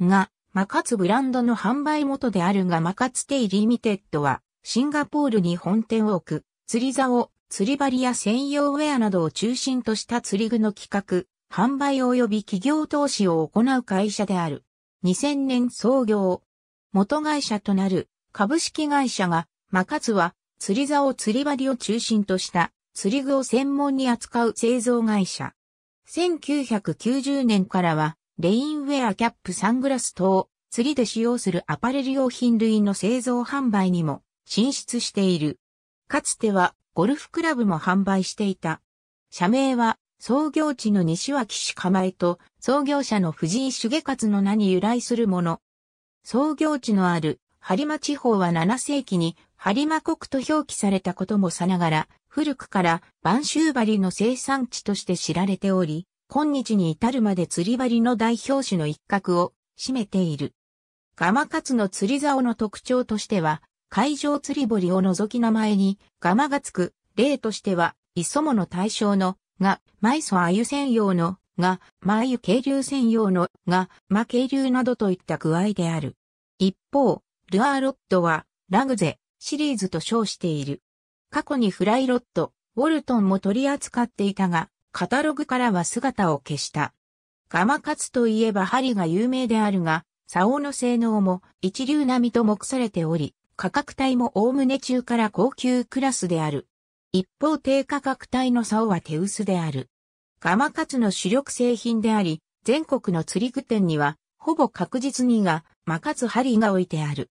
が、マカツブランドの販売元であるがマカツテイリミテッドは、シンガポールに本店を置く、釣り竿、釣り針や専用ウェアなどを中心とした釣り具の企画、販売及び企業投資を行う会社である。2000年創業。元会社となる株式会社が、マカツは釣り竿釣り針を中心とした釣り具を専門に扱う製造会社。1990年からはレインウェアキャップサングラス等、釣りで使用するアパレル用品類の製造販売にも進出している。かつてはゴルフクラブも販売していた。社名は創業地の西脇市構えと創業者の藤井重勝の名に由来するもの。創業地のある播磨地方は7世紀に播磨国と表記されたこともさながら古くから晩秋針の生産地として知られており、今日に至るまで釣り針の代表種の一角を占めている。ガマカツの釣り竿の特徴としては、海上釣り堀を除き名前にガマがつく例としては、磯の対象のが、マイソアユ専用のが、マユ渓流専用のが、マ渓流などといった具合である。一方、ルアーロッドは、ラグゼ、シリーズと称している。過去にフライロッド、ウォルトンも取り扱っていたが、カタログからは姿を消した。ガマカツといえば針が有名であるが、竿の性能も一流並みと目されており、価格帯もおおむね中から高級クラスである。一方低価格帯の竿は手薄である。ガマカツの主力製品であり、全国の釣り具店には、ほぼ確実にが、マカツ針が置いてある。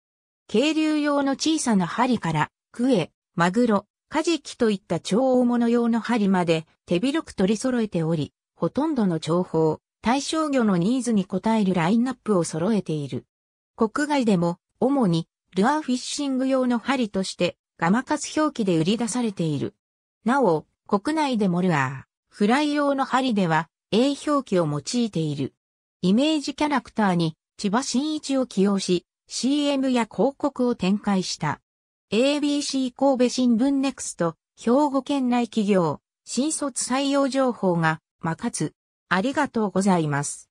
渓流用の小さな針から、クエ、マグロ、カジキといった超大物用の針まで手広く取り揃えており、ほとんどの情報、対象魚のニーズに応えるラインナップを揃えている。国外でも、主に、ルアーフィッシング用の針として、ガマカス表記で売り出されている。なお、国内でもルアー、フライ用の針では、A 表記を用いている。イメージキャラクターに、千葉真一を起用し、CM や広告を展開した。ABC 神戸新聞ネクスト、兵庫県内企業、新卒採用情報が、まかつ、ありがとうございます。